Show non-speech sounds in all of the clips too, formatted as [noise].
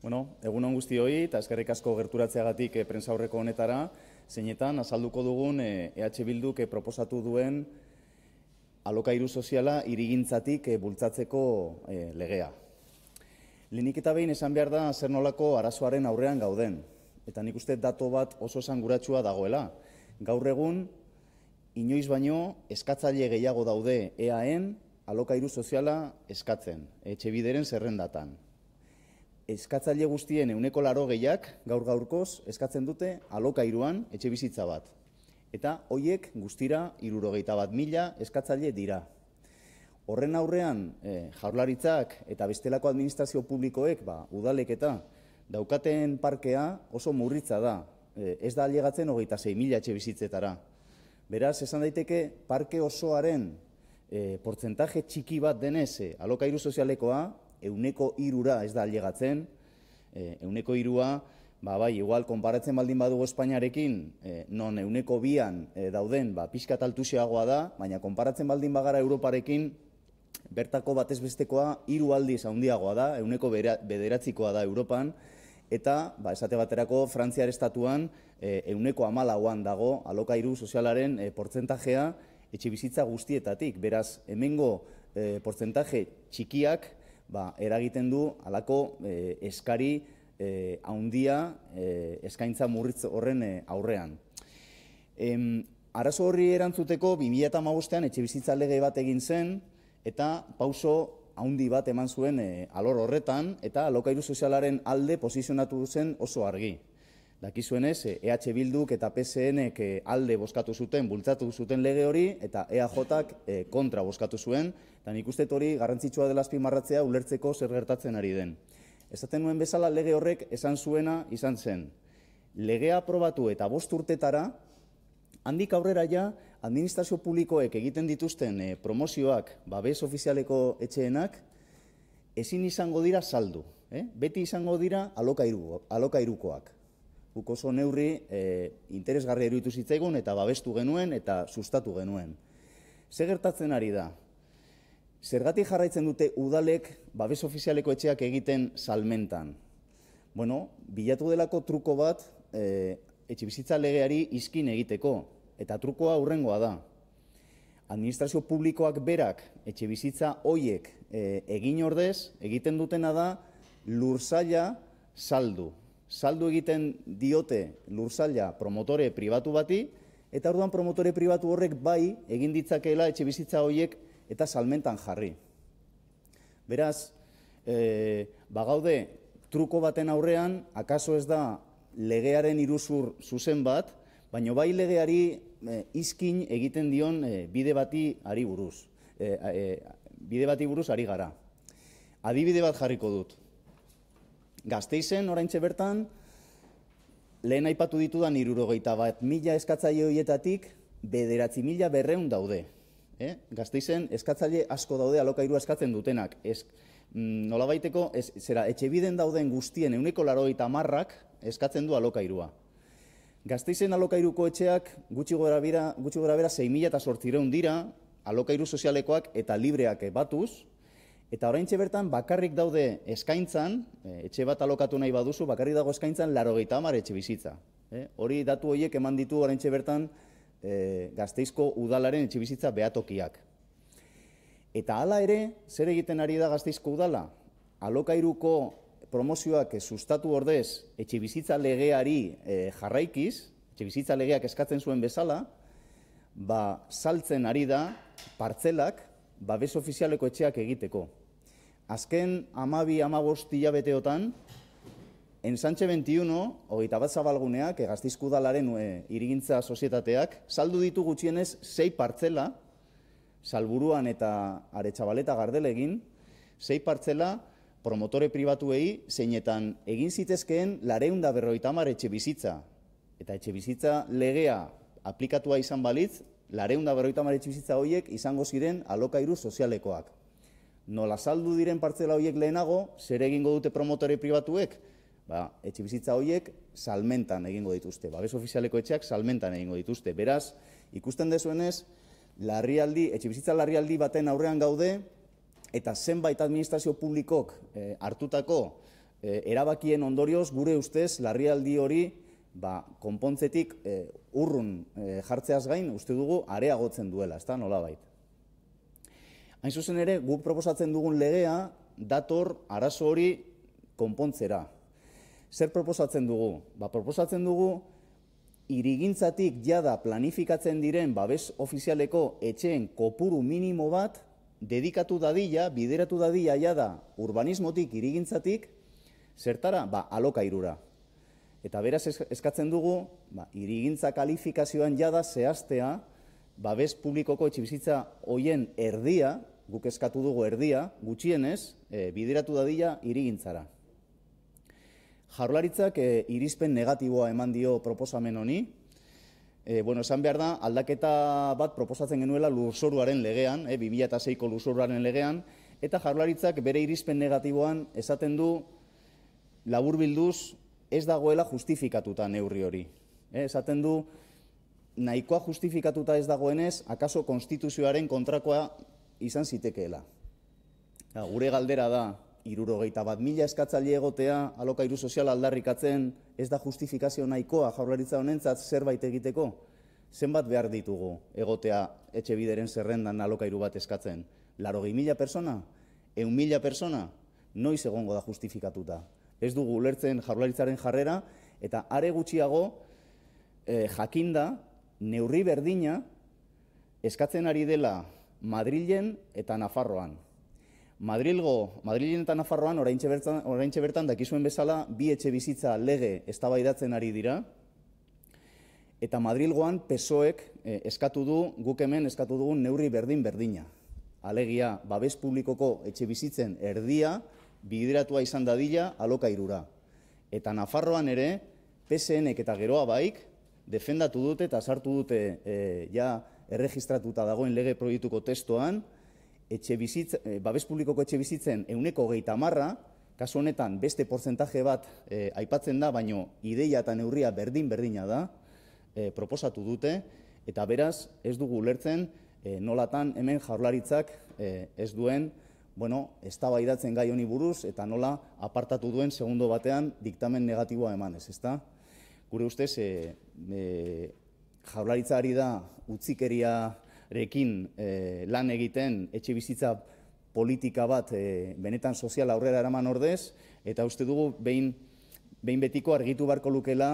Bueno, egun hon guzti hoi, eta eskerrik asko gerturatzeagatik e, eh, prensa aurreko honetara, zeinetan, azalduko dugun EH e, Bilduk eh, proposatu duen alokairu soziala irigintzatik e, eh, bultzatzeko legea. Lehenik eta behin esan behar da zer nolako arazoaren aurrean gauden, eta nik uste dato bat oso esanguratsua dagoela. Gaur egun, inoiz baino, eskatzaile gehiago daude EAen alokairu soziala eskatzen, etxe bideren zerrendatan eskatzaile guztien euneko laro gehiak gaur gaurkoz eskatzen dute alokairuan iruan etxe bizitza bat. Eta hoiek guztira irurogeita bat mila eskatzaile dira. Horren aurrean eh, jaurlaritzak eta bestelako administrazio publikoek ba, udalek eta daukaten parkea oso murritza da. Eh, ez da aliegatzen hogeita zei mila etxe bizitzetara. Beraz, esan daiteke parke osoaren eh, portzentaje txiki bat denez alokairu sozialekoa euneko irura ez da aliegatzen euneko irua, ba, bai, igual, konparatzen baldin badugu Espainiarekin, e, non euneko bian e, dauden, ba, pixka taltusiagoa da, baina konparatzen baldin bagara Europarekin, bertako batezbestekoa hiru aldiz handiagoa da, euneko bederatzikoa da Europan, eta, ba, esate baterako, Frantziar estatuan, euneko euneko amalauan dago, alokairu sozialaren e, portzentajea, etxe bizitza guztietatik, beraz, hemengo e, portzentaje txikiak, ba, eragiten du alako e, eskari e, haundia e, eskaintza murritz horren e, aurrean. Em, arazo horri erantzuteko 2008an etxe bizitza lege bat egin zen eta pauso haundi bat eman zuen e, alor horretan eta alokairu sozialaren alde posizionatu zen oso argi. Dakizuenez, EH e Bilduk eta PSNek eh, alde boskatu zuten, bultzatu zuten lege hori, eta EAJak eh, kontra boskatu zuen, eta nik uste hori garrantzitsua dela marratzea ulertzeko zer gertatzen ari den. Ezaten nuen bezala lege horrek esan zuena izan zen. Legea aprobatu eta bost urtetara, handik aurrera ja, administrazio publikoek egiten dituzten eh, promozioak, babes ofizialeko etxeenak, ezin izango dira saldu. Beti izango dira alokairukoak guk oso neurri eh, interesgarri eruditu zitzaigun eta babestu genuen eta sustatu genuen. Ze gertatzen ari da? Zergatik jarraitzen dute udalek babes ofizialeko etxeak egiten salmentan? Bueno, bilatu delako truko bat e, eh, etxe legeari izkin egiteko, eta trukoa hurrengoa da. Administrazio publikoak berak etxe bizitza hoiek eh, egin ordez, egiten dutena da lursaila saldu saldu egiten diote lurzaila promotore pribatu bati, eta orduan promotore pribatu horrek bai egin ditzakela etxe bizitza horiek eta salmentan jarri. Beraz, e, bagaude, truko baten aurrean, akaso ez da legearen iruzur zuzen bat, baino bai legeari e, izkin egiten dion e, bide bati ari buruz. E, e, bide bati buruz ari gara. Adibide bat jarriko dut. Gazteizen, oraintxe bertan, lehen aipatu ditudan irurogeita bat mila eskatzaile horietatik, bederatzi mila berreun daude. Eh? Gazteizen, eskatzaile asko daude alokairua eskatzen dutenak. Ez, mm, nola baiteko, zera, etxe biden dauden guztien euneko laro eta marrak eskatzen du alokairua. Gazteizen alokairuko etxeak gutxi gora bera, gutxi gora bera 6 mila eta sortzireun dira, alokairu sozialekoak eta libreak batuz, Eta oraintxe bertan bakarrik daude eskaintzan, eh, etxe bat alokatu nahi baduzu, bakarrik dago eskaintzan larogeita amar etxe bizitza. E, hori datu horiek eman ditu oraintxe bertan e, eh, gazteizko udalaren etxe bizitza behatokiak. Eta hala ere, zer egiten ari da gazteizko udala? Alokairuko promozioak sustatu ordez etxe bizitza legeari e, jarraikiz, etxe bizitza legeak eskatzen zuen bezala, ba, saltzen ari da partzelak, babes ofizialeko etxeak egiteko. Azken amabi amabost hilabeteotan, Enzantxe 21, hogeita bat zabalguneak, egaztizku dalaren e, eh, irigintza sozietateak, saldu ditu gutxienez sei partzela, salburuan eta aretsabaleta gardelegin, zei partzela promotore pribatuei zeinetan egin zitezkeen lareunda berroita etxe bizitza. Eta etxe bizitza legea aplikatua izan balitz, lareun da berroita bizitza horiek izango ziren alokairu sozialekoak. Nola saldu diren partzela hoiek lehenago, zer egingo dute promotore pribatuek? Ba, etxe bizitza horiek salmentan egingo dituzte. Babes ofizialeko etxeak salmentan egingo dituzte. Beraz, ikusten dezuenez, larrialdi, etxe larrialdi baten aurrean gaude, eta zenbait administrazio publikok eh, hartutako eh, erabakien ondorioz, gure ustez larrialdi hori, ba, konpontzetik e, urrun eh, jartzeaz gain uste dugu areagotzen duela, ezta nola Hain zuzen ere, guk proposatzen dugun legea dator arazo hori konpontzera. Zer proposatzen dugu? Ba, proposatzen dugu, irigintzatik jada planifikatzen diren babes ofizialeko etxeen kopuru minimo bat, dedikatu dadila, bideratu dadila jada urbanismotik irigintzatik, zertara, ba, alokairura. Eta beraz eskatzen dugu, ba, irigintza kalifikazioan jada zehaztea, babes publikoko etxibizitza hoien erdia, guk eskatu dugu erdia, gutxienez, e, bideratu dadila irigintzara. Jarlaritzak e, eh, irizpen negatiboa eman dio proposamen honi. E, bueno, esan behar da, aldaketa bat proposatzen genuela lursoruaren legean, e, 2006ko lursoruaren legean, eta jarlaritzak bere irizpen negatiboan esaten du laburbilduz ez dagoela justifikatuta neurri hori. Eh, esaten du, nahikoa justifikatuta ez dagoenez, akaso konstituzioaren kontrakoa izan zitekeela. Ja, gure galdera da, irurogeita bat mila eskatzaile egotea, alokairu sozial aldarrikatzen, ez da justifikazio nahikoa jaurlaritza honentzat zerbait egiteko. Zenbat behar ditugu egotea etxe bideren zerrendan alokairu bat eskatzen? Laro mila persona? Eun mila persona? Noiz egongo da justifikatuta? ez dugu ulertzen jarularitzaren jarrera, eta are gutxiago eh, jakinda neurri berdina eskatzen ari dela Madrilen eta Nafarroan. Madrilgo, Madrilen eta Nafarroan oraintxe bertan, oraintxe bertan dakizuen bezala bi etxe bizitza lege eztabaidatzen ari dira eta Madrilgoan pesoek eh, eskatu du guk hemen eskatu dugun neurri berdin berdina. Alegia, babes publikoko etxe bizitzen erdia bideratua izan dadila alokairura. Eta Nafarroan ere, PSN-ek eta geroa baik, defendatu dute eta sartu dute e, ja erregistratuta dagoen lege proiektuko testoan, etxe bizitz, e, babes publikoko etxe bizitzen euneko gehieta marra, kasu honetan beste porcentaje bat e, aipatzen da, baino ideia eta neurria berdin-berdina da, e, proposatu dute, eta beraz ez dugu ulertzen nolatan hemen jaurlaritzak ez duen, bueno, ez idatzen gai honi buruz, eta nola apartatu duen segundo batean diktamen negatiboa emanez, ezta? Gure ustez, e, e, da utzikeria rekin eh, lan egiten etxe bizitza politika bat e, benetan sozial aurrera eraman ordez, eta uste dugu behin, behin betiko argitu beharko lukela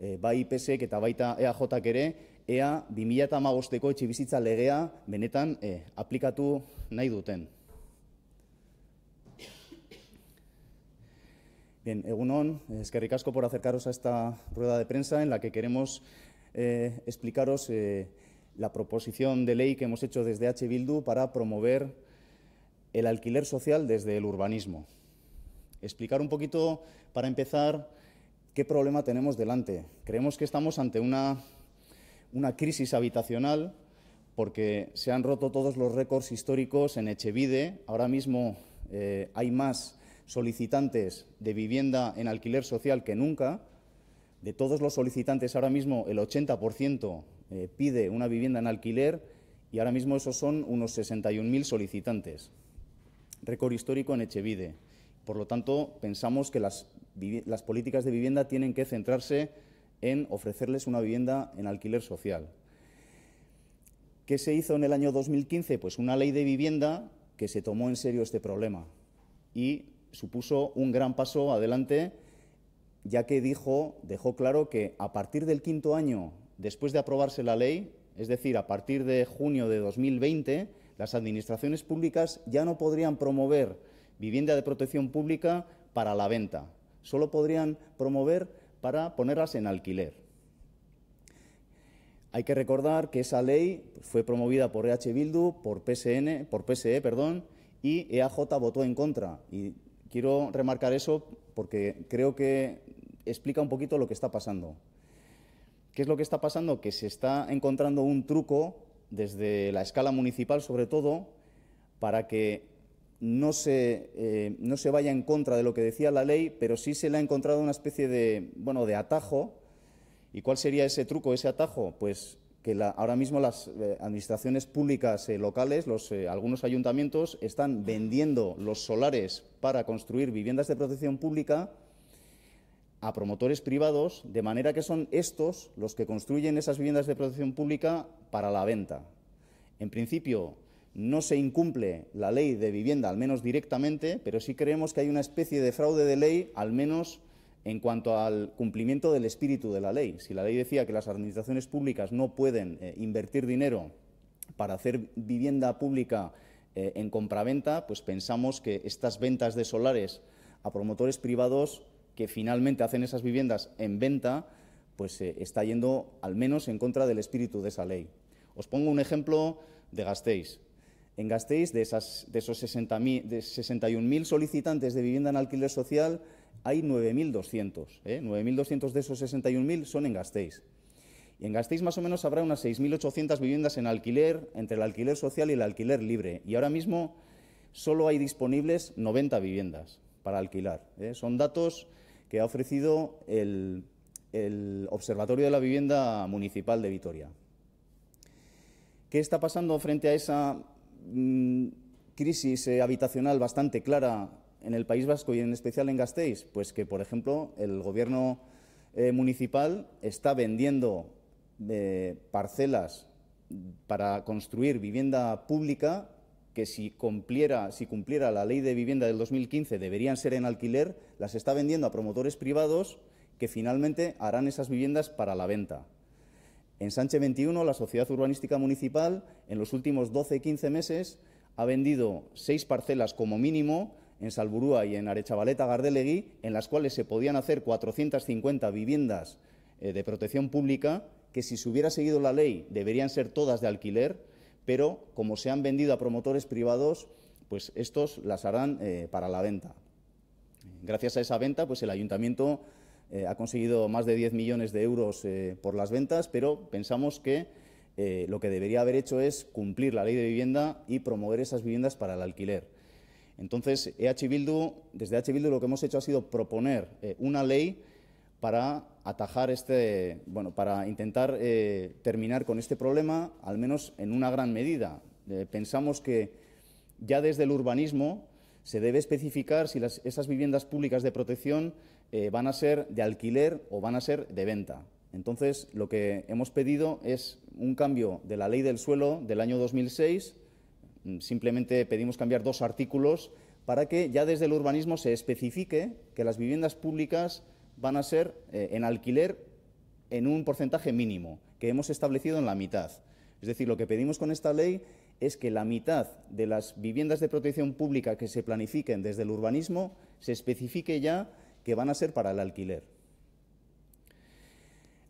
e, bai IPSek eta baita EAJak ere, ea 2008ko etxe bizitza legea benetan e, aplikatu nahi duten. Bien, Egunon, que ricasco por acercaros a esta rueda de prensa en la que queremos eh, explicaros eh, la proposición de ley que hemos hecho desde H. Bildu para promover el alquiler social desde el urbanismo. Explicar un poquito, para empezar, qué problema tenemos delante. Creemos que estamos ante una, una crisis habitacional porque se han roto todos los récords históricos en Echevide. Ahora mismo eh, hay más solicitantes de vivienda en alquiler social que nunca. De todos los solicitantes ahora mismo el 80% eh, pide una vivienda en alquiler y ahora mismo esos son unos 61.000 solicitantes. Récord histórico en Echevide. Por lo tanto, pensamos que las, las políticas de vivienda tienen que centrarse en ofrecerles una vivienda en alquiler social. ¿Qué se hizo en el año 2015? Pues una ley de vivienda que se tomó en serio este problema y supuso un gran paso adelante, ya que dijo, dejó claro que a partir del quinto año, después de aprobarse la ley, es decir, a partir de junio de 2020, las administraciones públicas ya no podrían promover vivienda de protección pública para la venta, solo podrían promover para ponerlas en alquiler. Hay que recordar que esa ley fue promovida por EH Bildu, por PSN, por PSE, perdón, y EAJ votó en contra Quiero remarcar eso porque creo que explica un poquito lo que está pasando. ¿Qué es lo que está pasando? Que se está encontrando un truco desde la escala municipal, sobre todo, para que no se, eh, no se vaya en contra de lo que decía la ley, pero sí se le ha encontrado una especie de, bueno, de atajo. ¿Y cuál sería ese truco, ese atajo? Pues que ahora mismo las eh, administraciones públicas eh, locales, los, eh, algunos ayuntamientos, están vendiendo los solares para construir viviendas de protección pública a promotores privados, de manera que son estos los que construyen esas viviendas de protección pública para la venta. En principio, no se incumple la ley de vivienda, al menos directamente, pero sí creemos que hay una especie de fraude de ley, al menos en cuanto al cumplimiento del espíritu de la ley. Si la ley decía que las administraciones públicas no pueden eh, invertir dinero para hacer vivienda pública eh, en compraventa, pues pensamos que estas ventas de solares a promotores privados que finalmente hacen esas viviendas en venta, pues eh, está yendo al menos en contra del espíritu de esa ley. Os pongo un ejemplo de Gasteiz. En Gasteiz, de, esos 61.000 solicitantes de vivienda en alquiler social, hay 9.200. 9.200 ¿eh? de esos 61.000 son en Gasteiz. Y en Gasteiz más o menos habrá unas 6.800 viviendas en alquiler, entre el alquiler social y el alquiler libre. Y ahora mismo solo hay disponibles 90 viviendas para alquilar. ¿eh? Son datos que ha ofrecido el, Observatorio de la Vivienda Municipal de Vitoria. ¿Qué está pasando frente a esa mm, crisis eh, habitacional bastante clara en el País Vasco y en especial en Gasteiz? Pues que, por ejemplo, el gobierno eh, municipal está vendiendo eh, parcelas para construir vivienda pública que si cumpliera, si cumpliera la ley de vivienda del 2015 deberían ser en alquiler, las está vendiendo a promotores privados que finalmente harán esas viviendas para la venta. En Sánchez 21, la Sociedad Urbanística Municipal, en los últimos 12-15 meses, ha vendido seis parcelas como mínimo en Salburúa y en Arechavaleta Gardelegui, en las cuales se podían hacer 450 viviendas eh, de protección pública, que si se hubiera seguido la ley deberían ser todas de alquiler, pero como se han vendido a promotores privados, pues estos las harán eh, para la venta. Gracias a esa venta, pues el ayuntamiento eh, ha conseguido más de 10 millones de euros por las ventas, pero pensamos que lo que debería haber hecho es cumplir la ley de vivienda y promover esas viviendas para el alquiler. Entonces, EH Bildu, desde e h Bildu lo que hemos hecho ha sido proponer eh, una ley para atajar este, bueno, para intentar eh, terminar con este problema, al menos en una gran medida. Eh, pensamos que ya desde el urbanismo se debe especificar si esas viviendas públicas de protección van a ser de alquiler o van a ser de venta. Entonces, lo que hemos pedido es un cambio de la ley del suelo del año 2006 Mm, simplemente pedimos cambiar dos artículos para que ya desde el urbanismo se especifique que las viviendas públicas van a ser eh, en alquiler en un porcentaje mínimo, que hemos establecido en la mitad. Es decir, lo que pedimos con esta ley es que la mitad de las viviendas de protección pública que se planifiquen desde el urbanismo se especifique ya que van a ser para el alquiler.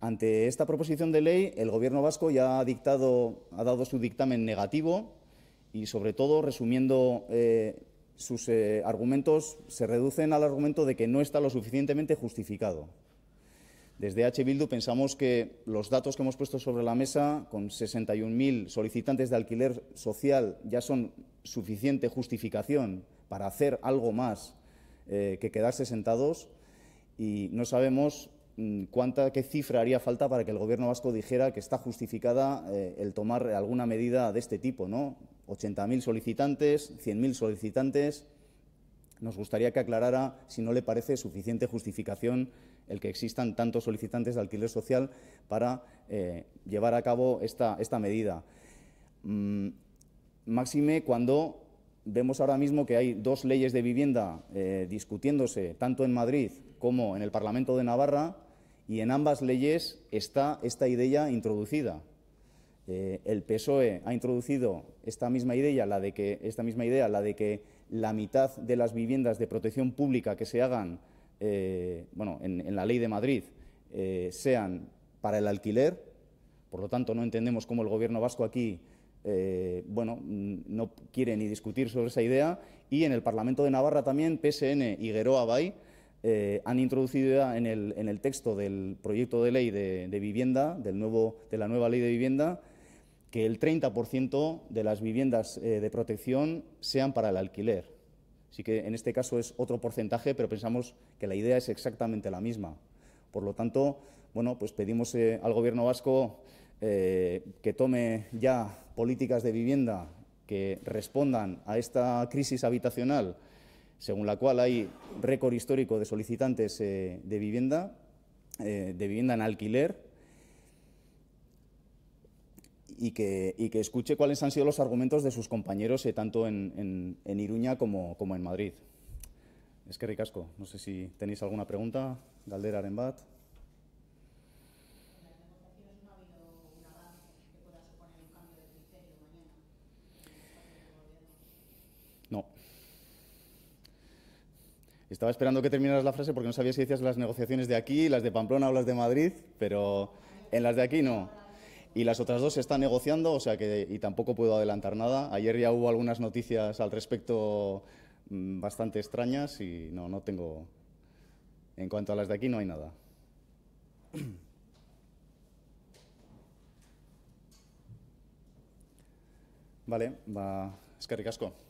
Ante esta proposición de ley, el Gobierno vasco ya ha dictado, ha dado su dictamen negativo y sobre todo, resumiendo eh, sus eh, argumentos, se reducen al argumento de que no está lo suficientemente justificado. Desde H. Bildu pensamos que los datos que hemos puesto sobre la mesa, con 61.000 solicitantes de alquiler social, ya son suficiente justificación para hacer algo más eh, que quedarse sentados y no sabemos Mm, cuánta, qué cifra haría falta para que el gobierno vasco dijera que está justificada eh, el tomar alguna medida de este tipo, ¿no? 80.000 solicitantes, 100.000 solicitantes. Nos gustaría que aclarara si no le parece suficiente justificación el que existan tantos solicitantes de alquiler social para eh, llevar a cabo esta, medida. Mm, máxime cuando vemos ahora mismo que hay dos leyes de vivienda eh, discutiéndose tanto en Madrid como en el Parlamento de Navarra y en ambas leyes está esta idea introducida. Eh, el PSOE ha introducido esta misma idea, la de que esta misma idea, la de que la mitad de las viviendas de protección pública que se hagan, eh, bueno, en, la ley de Madrid, eh, sean para el alquiler. Por lo tanto, no entendemos cómo el Gobierno vasco aquí, bueno, mm, no quiere ni discutir sobre esa idea. Y en el Parlamento de Navarra también, PSN y Geroa Bay eh, han introducido ya en el, en el, texto del proyecto de ley de, vivienda, del nuevo, de la nueva ley de vivienda, que el 30% de las viviendas eh, de protección sean para el alquiler. Así que en este caso es otro porcentaje, pero pensamos que la idea es exactamente la misma. Por lo tanto, bueno, pues pedimos eh, al Gobierno vasco que tome ya políticas de vivienda que respondan a esta crisis habitacional según la cual hay récord histórico de solicitantes eh, de vivienda, eh, de vivienda en alquiler, y que, escuche cuáles han sido los argumentos de sus compañeros, eh, tanto en, en, Iruña como, en Madrid. Es que ricasco. No sé si tenéis alguna pregunta. Galdera Estaba esperando que terminaras la frase porque no sabía si decías las negociaciones de aquí, las de Pamplona o las de Madrid, pero en las de aquí no. Y las otras dos se están negociando, o sea que y tampoco puedo adelantar nada. Ayer ya hubo algunas noticias al respecto mm, bastante extrañas y no, no tengo. En cuanto a las de aquí no hay nada. [clears throat] Vale, va. Es